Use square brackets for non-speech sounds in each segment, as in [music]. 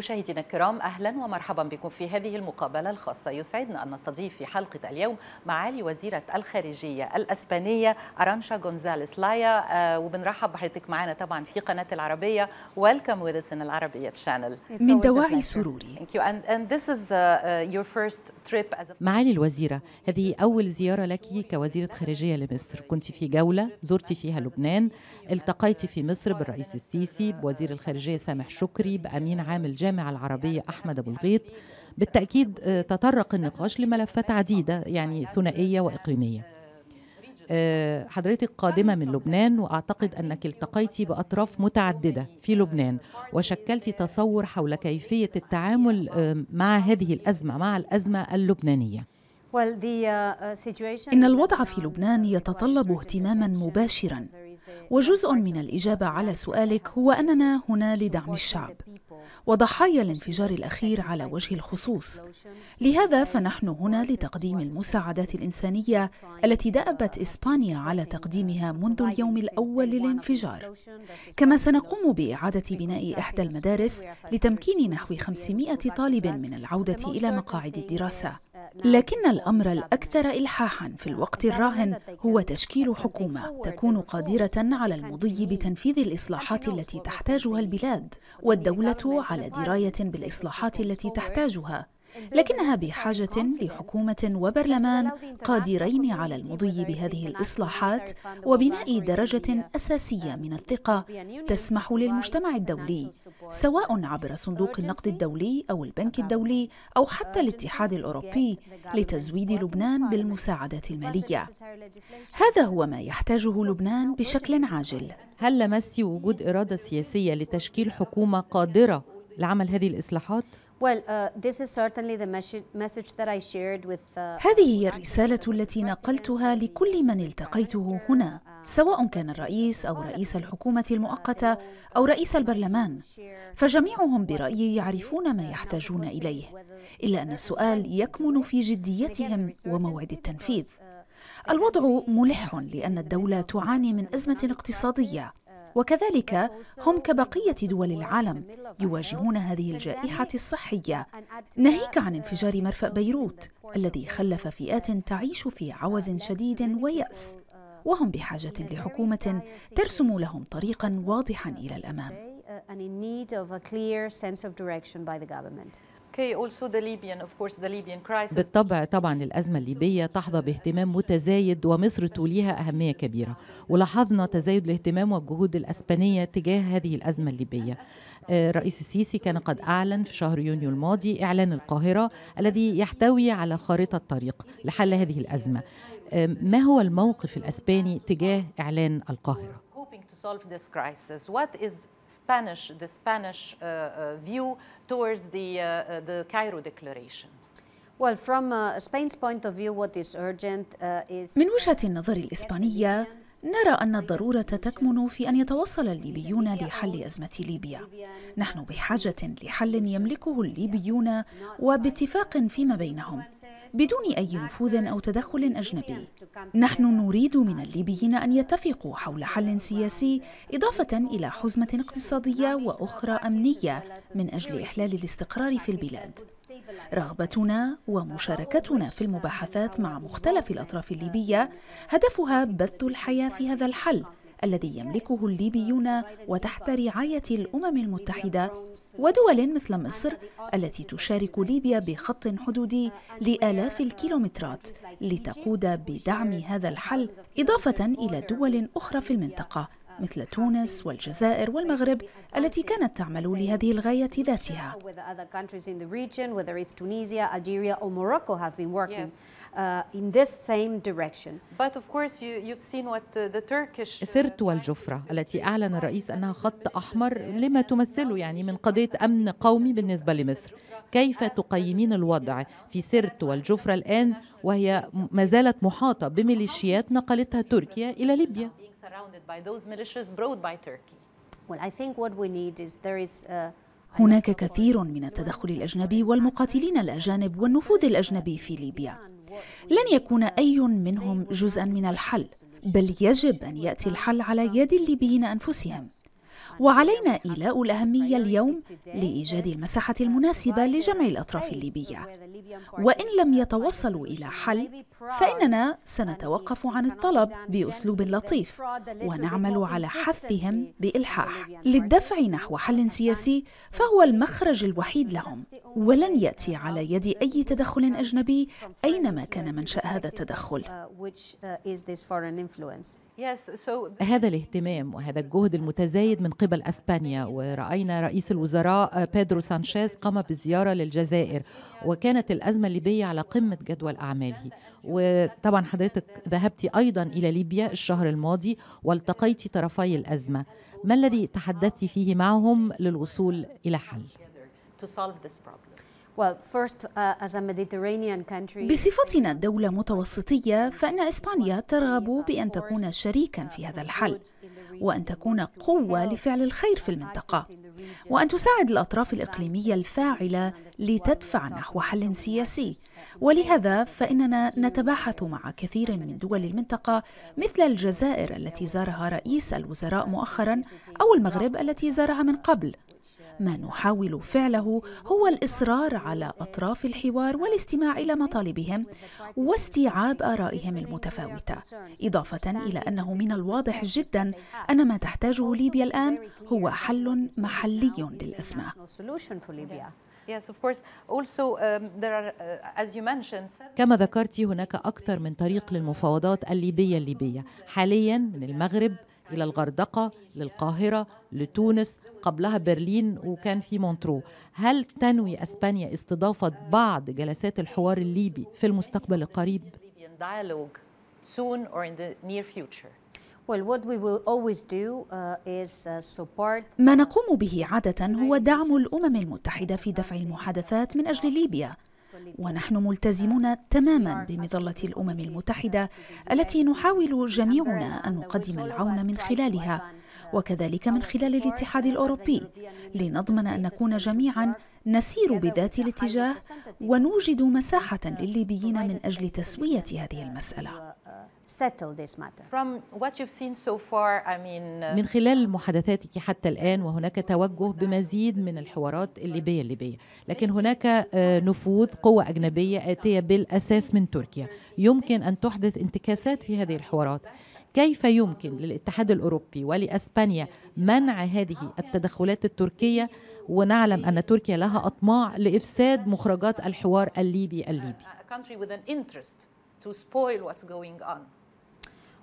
مشاهدينا الكرام اهلا ومرحبا بكم في هذه المقابله الخاصه يسعدنا ان نستضيف في حلقه اليوم معالي وزيره الخارجيه الاسبانيه ارانشا غونزاليس لايا آه وبنرحب بحضرتك معنا طبعا في قناه العربيه ويلكم وذ us العربيه شانل من دواعي سروري uh, uh, معالي الوزيره هذه اول زياره لك كوزيره خارجيه لمصر كنت في جوله زرت فيها لبنان التقيت في مصر بالرئيس السيسي بوزير الخارجيه سامح شكري بامين عام الجامعه الجامعة العربية يعني أحمد أبو يعني الغيط يعني بالتأكيد آه، تطرق النقاش لملفات عديدة يعني ثنائية وإقليمية آه، حضرتك قادمة من لبنان وأعتقد أنك التقيت بأطراف متعددة في لبنان وشكلت تصور حول كيفية التعامل آه، مع هذه الأزمة مع الأزمة اللبنانية uh, uh, إن الوضع في لبنان يتطلب اهتماما مباشرا وجزء من الإجابة على سؤالك هو أننا هنا لدعم الشعب وضحايا الانفجار الاخير على وجه الخصوص لهذا فنحن هنا لتقديم المساعدات الانسانيه التي دابت اسبانيا على تقديمها منذ اليوم الاول للانفجار كما سنقوم باعاده بناء احدى المدارس لتمكين نحو 500 طالب من العوده الى مقاعد الدراسه لكن الامر الاكثر الحاحا في الوقت الراهن هو تشكيل حكومه تكون قادره على المضي بتنفيذ الاصلاحات التي تحتاجها البلاد والدوله على درايه بالاصلاحات التي تحتاجها لكنها بحاجة لحكومة وبرلمان قادرين على المضي بهذه الإصلاحات وبناء درجة أساسية من الثقة تسمح للمجتمع الدولي سواء عبر صندوق النقد الدولي أو البنك الدولي أو حتى الاتحاد الأوروبي لتزويد لبنان بالمساعدات المالية هذا هو ما يحتاجه لبنان بشكل عاجل هل لمست وجود إرادة سياسية لتشكيل حكومة قادرة لعمل هذه الإصلاحات؟ Uh, uh, هذه هي الرسالة التي نقلتها لكل من التقيته هنا uh, سواء كان الرئيس أو رئيس الحكومة المؤقتة أو رئيس البرلمان فجميعهم برأيي يعرفون ما يحتاجون إليه إلا أن السؤال يكمن في جديتهم وموعد التنفيذ الوضع ملح لأن الدولة تعاني من أزمة اقتصادية وكذلك هم كبقية دول العالم يواجهون هذه الجائحة الصحية ناهيك عن انفجار مرفأ بيروت الذي خلف فئات تعيش في عوز شديد ويأس وهم بحاجة لحكومة ترسم لهم طريقا واضحا إلى الأمام and in need of a clear sense of direction by the government. بالطبع طبعا الأزمة الليبية تحظى باهتمام متزايد ومصر توليها أهمية كبيرة ولاحظنا تزايد الاهتمام والجهود الأسبانية تجاه هذه الأزمة الليبية آه، الرئيس السيسي كان قد أعلن في شهر يونيو الماضي إعلان القاهرة الذي يحتوي على خارطة طريق لحل هذه الأزمة آه، ما هو الموقف الأسباني تجاه إعلان القاهرة؟ Spanish, the Spanish uh, uh, view towards the, uh, the Cairo Declaration. Uh, uh, من وجهة النظر الإسبانية نرى أن الضرورة تكمن في أن يتوصل الليبيون لحل أزمة ليبيا نحن بحاجة لحل يملكه الليبيون وباتفاق فيما بينهم بدون أي نفوذ أو تدخل أجنبي نحن نريد من الليبيين أن يتفقوا حول حل سياسي إضافة إلى حزمة اقتصادية وأخرى أمنية من أجل إحلال الاستقرار في البلاد رغبتنا ومشاركتنا في المباحثات مع مختلف الأطراف الليبية هدفها بث الحياة في هذا الحل الذي يملكه الليبيون وتحت رعاية الأمم المتحدة ودول مثل مصر التي تشارك ليبيا بخط حدودي لآلاف الكيلومترات لتقود بدعم هذا الحل إضافة إلى دول أخرى في المنطقة مثل تونس والجزائر والمغرب التي كانت تعمل لهذه الغاية ذاتها. Uh, سرت والجفرة التي أعلن الرئيس أنها خط أحمر لما تمثله يعني من قضية أمن قومي بالنسبة لمصر كيف تقيمين الوضع في سرت والجفرة الآن وهي ما زالت محاطة بميليشيات نقلتها تركيا إلى ليبيا surrounded by those militias brought by Turkey. Well, I think what we need is there is uh, a هناك كثير من التدخل الأجنبي والمقاتلين الأجانب والنفوذ الأجنبي في ليبيا لن يكون أي منهم جزءا من الحل بل يجب أن يأتي الحل على يد الليبيين أنفسهم وعلينا إيلاء الأهمية اليوم لإيجاد المساحة المناسبة لجمع الأطراف الليبية وإن لم يتوصلوا إلى حل فإننا سنتوقف عن الطلب بأسلوب لطيف ونعمل على حثهم بإلحاح للدفع نحو حل سياسي فهو المخرج الوحيد لهم ولن يأتي على يد أي تدخل أجنبي أينما كان منشأ هذا التدخل هذا الاهتمام وهذا الجهد المتزايد من من قبل اسبانيا وراينا رئيس الوزراء آه، بيدرو سانشيز قام بزياره للجزائر وكانت الازمه الليبيه على قمه جدول اعماله وطبعا حضرتك ذهبت ايضا الى ليبيا الشهر الماضي والتقيت طرفي الازمه ما الذي تحدثت فيه معهم للوصول الى حل uh, بصفتنا دولة متوسطية فإن إسبانيا ترغب بأن تكون شريكا في هذا الحل وأن تكون قوة لفعل الخير في المنطقة وأن تساعد الأطراف الإقليمية الفاعلة لتدفع نحو حل سياسي ولهذا فإننا نتباحث مع كثير من دول المنطقة مثل الجزائر التي زارها رئيس الوزراء مؤخرا أو المغرب التي زارها من قبل ما نحاول فعله هو الاصرار على اطراف الحوار والاستماع الى مطالبهم واستيعاب ارائهم المتفاوته اضافه الى انه من الواضح جدا ان ما تحتاجه ليبيا الان هو حل محلي للازمه um, uh, كما ذكرت هناك أكثر من طريق للمفاوضات الليبية الليبية حاليا من المغرب إلى الغردقة للقاهرة لتونس قبلها برلين وكان في مونترو هل تنوي أسبانيا استضافة بعض جلسات الحوار الليبي في المستقبل القريب؟ uh, uh, ما نقوم به عادة هو دعم الأمم المتحدة في دفع المحادثات من أجل ليبيا ونحن ملتزمون تماما بمظله الامم المتحده التي نحاول جميعنا ان نقدم العون من خلالها uh, وكذلك من خلال الاتحاد الاوروبي لنضمن ان نكون جميعا نسير بذات الاتجاه ونوجد مساحه للليبيين من اجل تسويه هذه المساله uh, settle this matter. From what you've seen so far, I mean, uh, من خلال محادثاتك حتى الآن وهناك توجه بمزيد من الحوارات الليبية الليبية لكن هناك آه، نفوذ قوة أجنبية آتية بالأساس من تركيا يمكن أن تحدث انتكاسات في هذه الحوارات كيف يمكن للاتحاد الاوروبي ولاسبانيا منع هذه التدخلات التركيه ونعلم ان تركيا لها اطماع لافساد مخرجات الحوار الليبي الليبي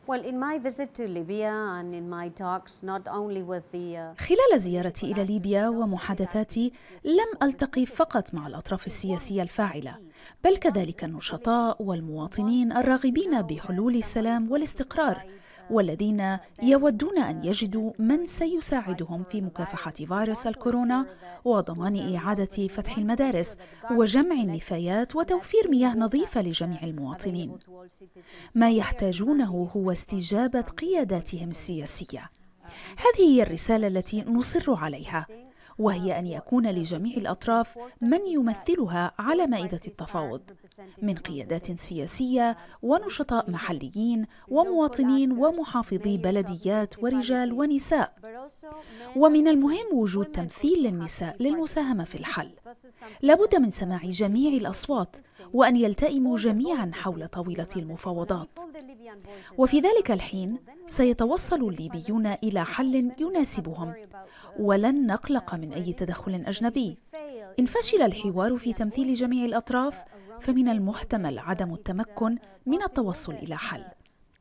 Well, in my visit to Libya and in my talks, not only with the... Uh, خلال زيارتي إلى ليبيا ومحادثاتي لم ألتقي فقط مع الأطراف السياسية الفاعلة بل كذلك النشطاء والمواطنين الراغبين بحلول السلام والاستقرار والذين يودون أن يجدوا من سيساعدهم في مكافحة فيروس الكورونا وضمان إعادة فتح المدارس وجمع النفايات وتوفير مياه نظيفة لجميع المواطنين. ما يحتاجونه هو استجابة قياداتهم السياسية. هذه هي الرسالة التي نصر عليها وهي أن يكون لجميع الأطراف من يمثلها على مائدة التفاوض من قيادات سياسية ونشطاء محليين ومواطنين ومحافظي بلديات ورجال ونساء ومن المهم وجود تمثيل للنساء للمساهمة في الحل لابد من سماع جميع الأصوات وأن يلتئموا جميعا حول طاولة المفاوضات وفي ذلك الحين سيتوصل الليبيون إلى حل يناسبهم ولن نقلق من من أي تدخل أجنبي. إن فشل الحوار في تمثيل جميع الأطراف، فمن المحتمل عدم التمكن من التوصل إلى حل.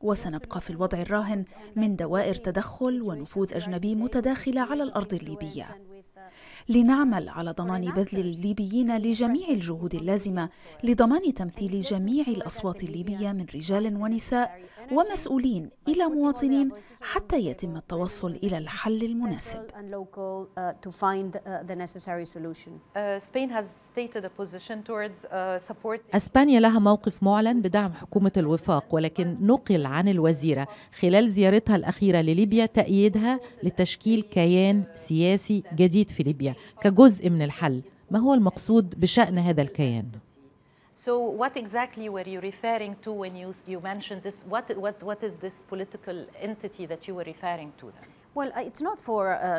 وسنبقى في الوضع الراهن من دوائر تدخل ونفوذ أجنبي متداخلة على الأرض الليبية. لنعمل على ضمان بذل الليبيين لجميع الجهود اللازمة لضمان تمثيل جميع الأصوات الليبية من رجال ونساء ومسؤولين إلى مواطنين حتى يتم التوصل إلى الحل المناسب. Uh, uh, uh, أسبانيا لها موقف معلن بدعم حكومة الوفاق ولكن نقل عن الوزيرة خلال زيارتها الأخيرة لليبيا تأييدها لتشكيل كيان سياسي جديد في ليبيا كجزء من الحل ما هو المقصود بشأن هذا الكيان؟ So what exactly were you referring to when you, you mentioned this? What, what, what is this political entity that you were referring to then? Uh,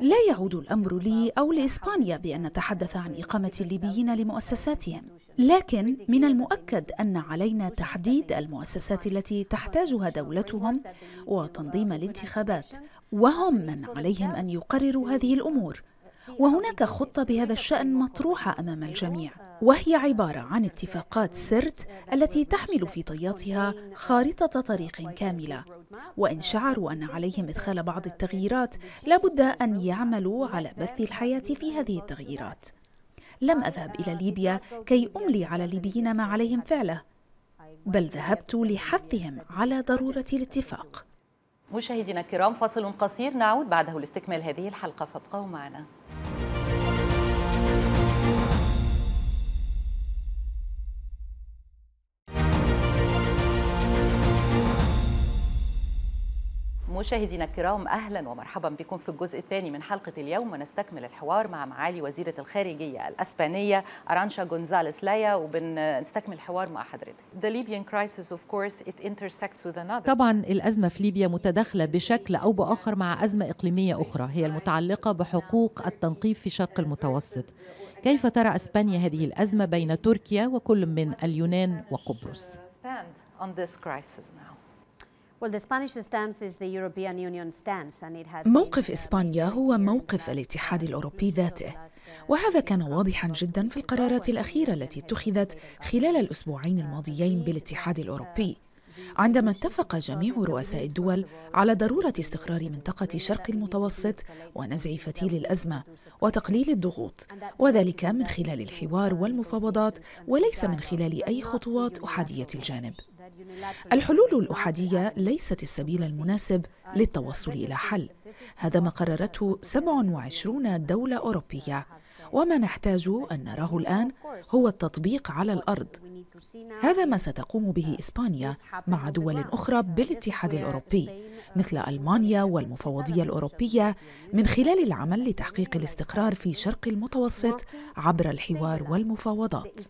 لا يعود الامر لي او لاسبانيا بان نتحدث عن اقامه الليبيين لمؤسساتهم لكن من المؤكد ان علينا تحديد المؤسسات التي تحتاجها دولتهم وتنظيم الانتخابات وهم من عليهم ان يقرروا هذه الامور وهناك خطة بهذا الشأن مطروحة أمام الجميع وهي عبارة عن اتفاقات سرت التي تحمل في طياتها خارطة طريق كاملة وإن شعروا أن عليهم إدخال بعض التغييرات لابد أن يعملوا على بث الحياة في هذه التغييرات لم أذهب إلى ليبيا كي أملي على الليبيين ما عليهم فعله بل ذهبت لحثهم على ضرورة الاتفاق مشاهدينا الكرام فاصل قصير نعود بعده لاستكمال هذه الحلقة فابقوا معنا مشاهدينا الكرام اهلا ومرحبا بكم في الجزء الثاني من حلقه اليوم ونستكمل الحوار مع معالي وزيره الخارجيه الاسبانيه ارانشا غونزاليس لايا وبنستكمل الحوار مع حضرتك. طبعا الازمه في ليبيا متداخله بشكل او باخر مع ازمه اقليميه اخرى هي المتعلقه بحقوق التنقيب في شرق المتوسط. كيف ترى اسبانيا هذه الازمه بين تركيا وكل من اليونان وقبرص؟ موقف uh, إسبانيا هو موقف الاتحاد uh, الأوروبي ذاته uh, وهذا كان واضحا جدا في القرارات الأخيرة التي اتخذت خلال الأسبوعين الماضيين بالاتحاد الأوروبي عندما اتفق جميع رؤساء الدول على ضروره استقرار منطقه شرق المتوسط ونزع فتيل الازمه وتقليل الضغوط وذلك من خلال الحوار والمفاوضات وليس من خلال اي خطوات احاديه الجانب الحلول الاحاديه ليست السبيل المناسب للتوصل الى حل هذا ما قررته 27 دوله اوروبيه وما نحتاج ان نراه الان هو التطبيق على الارض هذا ما ستقوم به إسبانيا مع دول أخرى بالاتحاد الأوروبي مثل ألمانيا والمفوضية الأوروبية من خلال العمل لتحقيق الاستقرار في شرق المتوسط عبر الحوار والمفاوضات.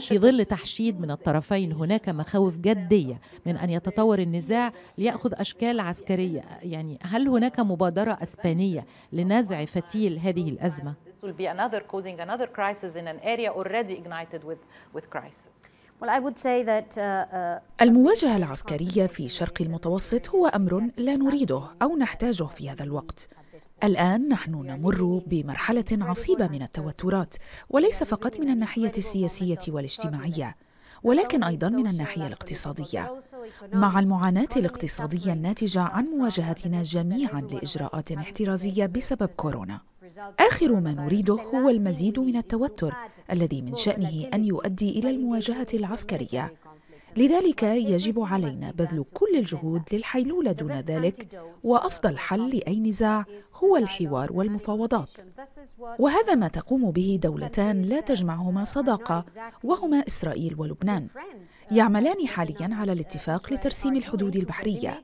في ظل تحشيد من الطرفين هناك مخاوف جدية من أن يتطور النزاع ليأخذ أشكال عسكرية يعني هل هناك مبادرة أسبانية لنزع فتيل هذه الأزمة؟ will be another causing another crisis in an area already ignited with, with crisis. Uh, uh, المواجهة العسكرية في شرق المتوسط هو أمر لا نريده أو نحتاجه في هذا الوقت. الآن نحن نمر بمرحلة عصيبة من التوترات، وليس فقط من الناحية السياسية والاجتماعية. ولكن ايضا من الناحيه الاقتصاديه مع المعاناه الاقتصاديه الناتجه عن مواجهتنا جميعا لاجراءات احترازيه بسبب كورونا آخر ما نريده هو المزيد من التوتر الذي من شأنه أن يؤدي إلى المواجهة العسكرية لذلك يجب علينا بذل كل الجهود للحيلولة دون ذلك وأفضل حل لأي نزاع هو الحوار والمفاوضات وهذا ما تقوم به دولتان لا تجمعهما صداقة وهما إسرائيل ولبنان يعملان حاليا على الاتفاق لترسيم الحدود البحرية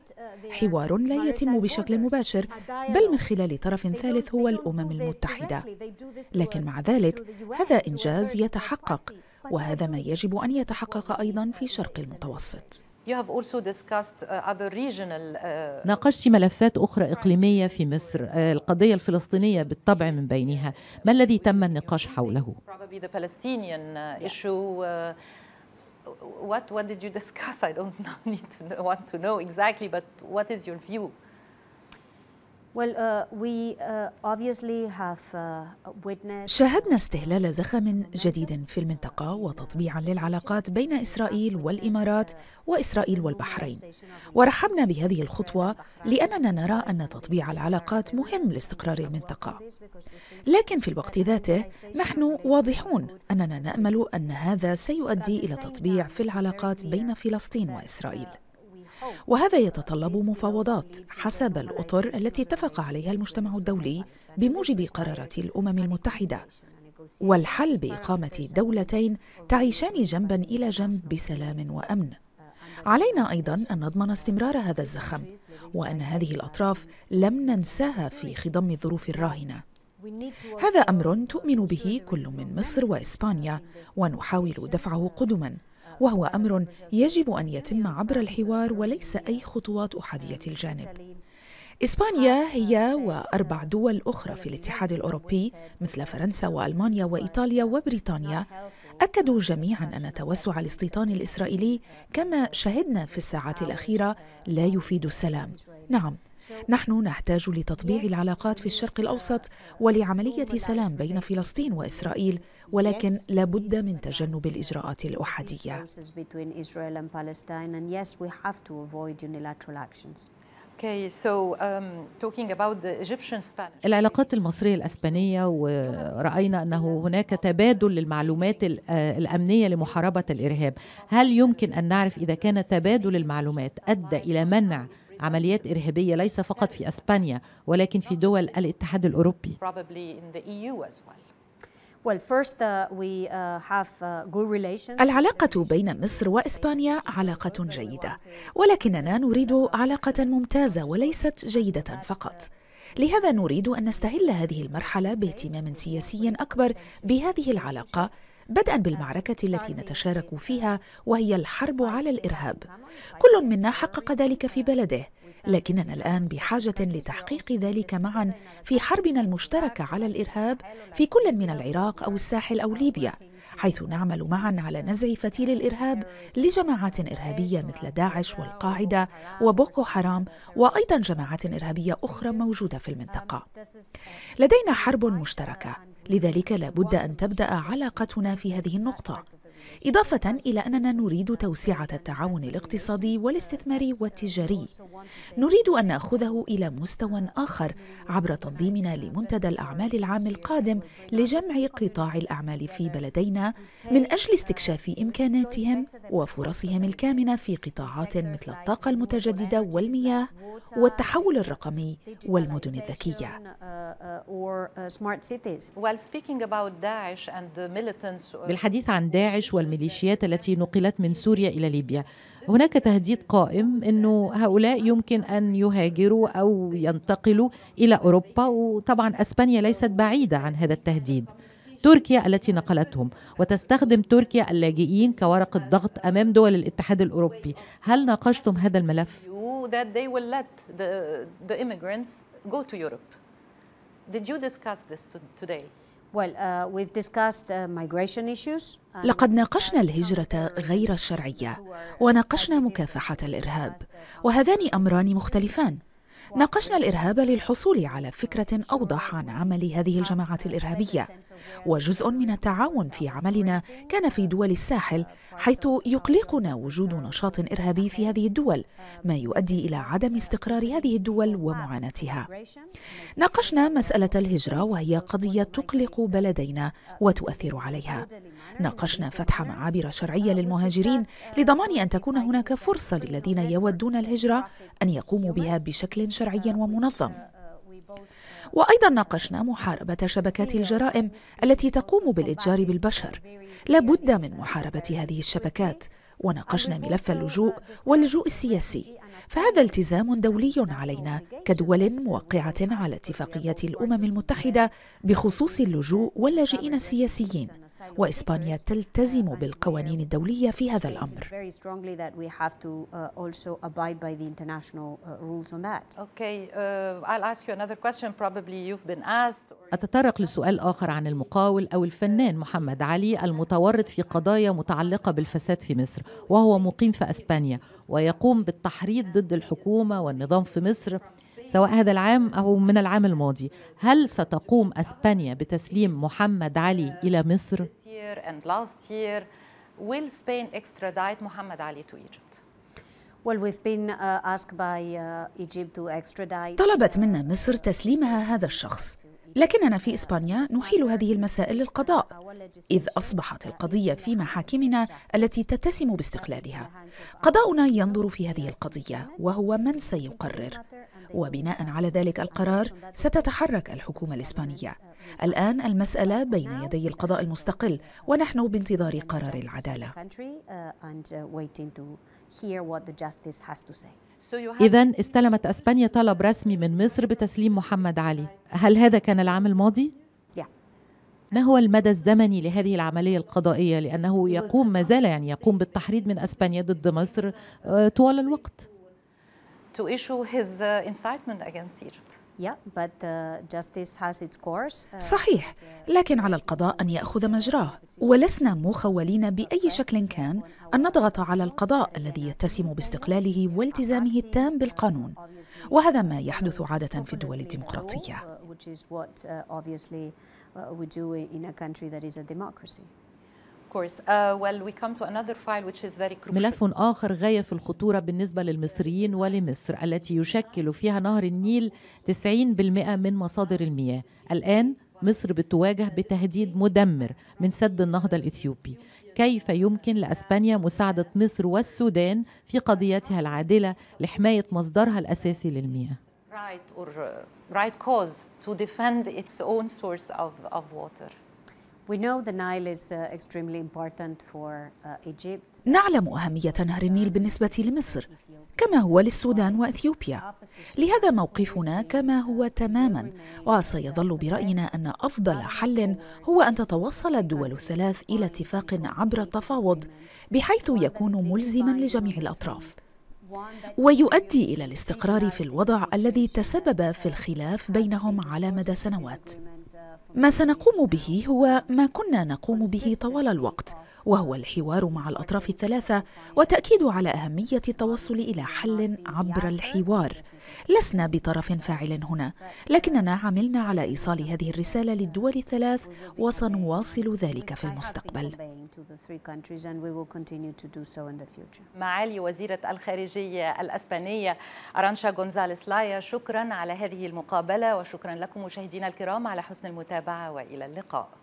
حوار لا يتم بشكل مباشر بل من خلال طرف ثالث هو الأمم المتحدة لكن مع ذلك هذا إنجاز يتحقق وهذا ما يجب أن يتحقق أيضا في شرق المتوسط uh, uh, ناقشت ملفات أخرى إقليمية في مصر آه، القضية الفلسطينية بالطبع من بينها ما الذي تم النقاش حوله؟ uh, What, what did you discuss? [laughs] I don't [laughs] need to know, want to know exactly, but what is your view? Uh, uh, uh, شاهدنا استهلال زخم جديد في المنطقة وتطبيعا للعلاقات بين إسرائيل والإمارات وإسرائيل والبحرين ورحبنا بهذه الخطوة لأننا نرى أن تطبيع العلاقات مهم لاستقرار المنطقة لكن في الوقت ذاته نحن واضحون أننا نأمل أن هذا سيؤدي إلى تطبيع في العلاقات بين فلسطين وإسرائيل وهذا يتطلب مفاوضات حسب الأطر التي اتفق عليها المجتمع الدولي بموجب قرارات الأمم المتحدة والحل بإقامة دولتين تعيشان جنبا إلى جنب بسلام وأمن علينا ايضا ان نضمن استمرار هذا الزخم وان هذه الاطراف لم ننساها في خضم الظروف الراهنه هذا امر تؤمن به كل من مصر واسبانيا ونحاول دفعه قدما وهو امر يجب ان يتم عبر الحوار وليس اي خطوات احاديه الجانب إسبانيا هي وأربع دول أخرى في الاتحاد الأوروبي مثل فرنسا وألمانيا وإيطاليا وبريطانيا أكدوا جميعا أن توسع الاستيطان الإسرائيلي كما شهدنا في الساعات الأخيرة لا يفيد السلام. نعم، نحن نحتاج لتطبيع العلاقات في الشرق الاوسط ولعمليه سلام بين فلسطين واسرائيل ولكن لابد من تجنب الاجراءات الاحاديه um, العلاقات المصرية الأسبانية ورأينا أنه هناك تبادل للمعلومات آه، الأمنية لمحاربة الإرهاب هل يمكن أن نعرف إذا كان تبادل المعلومات أدى إلى منع عمليات إرهابية ليس فقط في أسبانيا ولكن في دول الاتحاد الأوروبي e uh, uh, uh, العلاقة بين مصر وإسبانيا علاقة جيدة، ولكننا نريد علاقة ممتازة وليست جيدة فقط. لهذا نريد أن نستهل هذه المرحلة باهتمام سياسي أكبر بهذه العلاقة بدءا بالمعركه التي نتشارك فيها وهي الحرب على الارهاب كل منا حقق ذلك في بلده لكننا الان بحاجه لتحقيق ذلك معا في حربنا المشتركه على الارهاب في كل من العراق او الساحل او ليبيا حيث نعمل معا على نزع فتيل الارهاب لجماعات ارهابيه مثل داعش والقاعده وبوكو حرام وايضا جماعات ارهابيه اخرى موجوده في المنطقه لدينا حرب مشتركه لذلك لا بد ان تبدا علاقتنا في هذه النقطه إضافة إلى أننا نريد توسعة التعاون الاقتصادي والاستثماري والتجاري. نريد أن نأخذه إلى مستوى آخر عبر تنظيمنا لمنتدى الأعمال العام القادم لجمع قطاع الأعمال في بلدينا من أجل استكشاف إمكاناتهم وفرصهم الكامنة في قطاعات مثل الطاقة المتجددة والمياه والتحول الرقمي والمدن الذكية. Uh, uh, بالحديث عن داعش والميليشيات التي نقلت من سوريا إلى ليبيا هناك تهديد قائم أنه هؤلاء يمكن أن يهاجروا أو ينتقلوا إلى أوروبا وطبعا أسبانيا ليست بعيدة عن هذا التهديد تركيا التي نقلتهم وتستخدم تركيا اللاجئين كورقة ضغط أمام دول الاتحاد الأوروبي هل ناقشتم هذا الملف؟ Did you discuss this today? Uh, uh, لقد ناقشنا الهجرة غير الشرعية uh, وناقشنا مكافحة الإرهاب وهذان أمران مختلفان ناقشنا الارهاب للحصول على فكره اوضح عن عمل هذه الجماعات الارهابيه وجزء من التعاون في عملنا كان في دول الساحل حيث يقلقنا وجود نشاط ارهابي في هذه الدول ما يؤدي الى عدم استقرار هذه الدول ومعاناتها ناقشنا مساله الهجره وهي قضيه تقلق بلدينا وتؤثر عليها ناقشنا فتح معابر شرعيه للمهاجرين لضمان ان تكون هناك فرصه للذين يودون الهجره ان يقوموا بها بشكل شرعي uh, ومنظم uh, uh, وايضا ناقشنا محاربه شبكات الجرائم التي تقوم بالاتجار بالبشر لا بد من محاربه هذه الشبكات وناقشنا ملف اللجوء واللجوء السياسي فهذا التزام دولي علينا كدول موقعه على اتفاقيه الامم المتحده بخصوص اللجوء واللاجئين السياسيين وإسبانيا تلتزم بالقوانين الدولية في هذا الأمر uh, uh, uh, أتطرق لسؤال آخر عن المقاول أو الفنان محمد علي المتورط في قضايا متعلقة بالفساد في مصر وهو مقيم في أسبانيا ويقوم بالتحريض ضد الحكومة والنظام في مصر سواء هذا العام أو من العام الماضي هل ستقوم أسبانيا بتسليم محمد علي إلى مصر؟ Will Spain extradite to Egypt? طلبت منا مصر تسليمها هذا الشخص لكننا في اسبانيا نحيل هذه المسائل للقضاء اذ اصبحت القضيه في محاكمنا التي تتسم باستقلالها قضاؤنا ينظر في هذه القضيه وهو من سيقرر وبناء على ذلك القرار ستتحرك الحكومه الاسبانيه الان المساله بين يدي القضاء المستقل ونحن بانتظار قرار العداله إذا استلمت أسبانيا طلب رسمي من مصر بتسليم محمد علي هل هذا كان العام الماضي؟ ما هو المدى الزمني لهذه العملية القضائية لأنه يقوم ما زال يعني يقوم بالتحريض من أسبانيا ضد مصر آه، طوال الوقت to issue his uh, incitement against Egypt. Uh, uh, صحيح لكن على القضاء ان ياخذ مجراه ولسنا مخولين باي شكل كان ان نضغط على القضاء الذي يتسم باستقلاله والتزامه التام بالقانون وهذا ما يحدث عاده في الدول الديمقراطيه Uh, ملف آخر غاية في الخطورة بالنسبة للمصريين ولمصر التي يشكل فيها نهر النيل 90% من مصادر المياه. الآن مصر بتواجه بتهديد مدمر من سد النهضة الإثيوبي كيف يمكن لأسبانيا مساعدة مصر والسودان في قضيتها العادلة لحماية مصدرها الأساسي للمياه right or uh, right cause to defend its own source of, of water. Uh, uh, نعلم أهمية نهر النيل بالنسبة لمصر كما هو للسودان وأثيوبيا لهذا موقفنا كما هو تماما وسيظل برأينا أن أفضل حل هو أن تتوصل الدول الثلاث إلى اتفاق عبر التفاوض بحيث يكون ملزما لجميع الأطراف ويؤدي إلى الاستقرار في الوضع الذي تسبب في الخلاف بينهم على مدى سنوات ما سنقوم به هو ما كنا نقوم به طوال الوقت وهو الحوار مع الاطراف الثلاثه وتاكيد على اهميه التوصل الى حل عبر الحوار لسنا بطرف فاعل هنا لكننا عملنا على ايصال هذه الرساله للدول الثلاث وسنواصل ذلك في المستقبل معالي وزيره الخارجيه الاسبانيه ارانشا غونزاليس لايا شكرا على هذه المقابله وشكرا لكم مشاهدينا الكرام على حسن المتابعه المتابعه والى اللقاء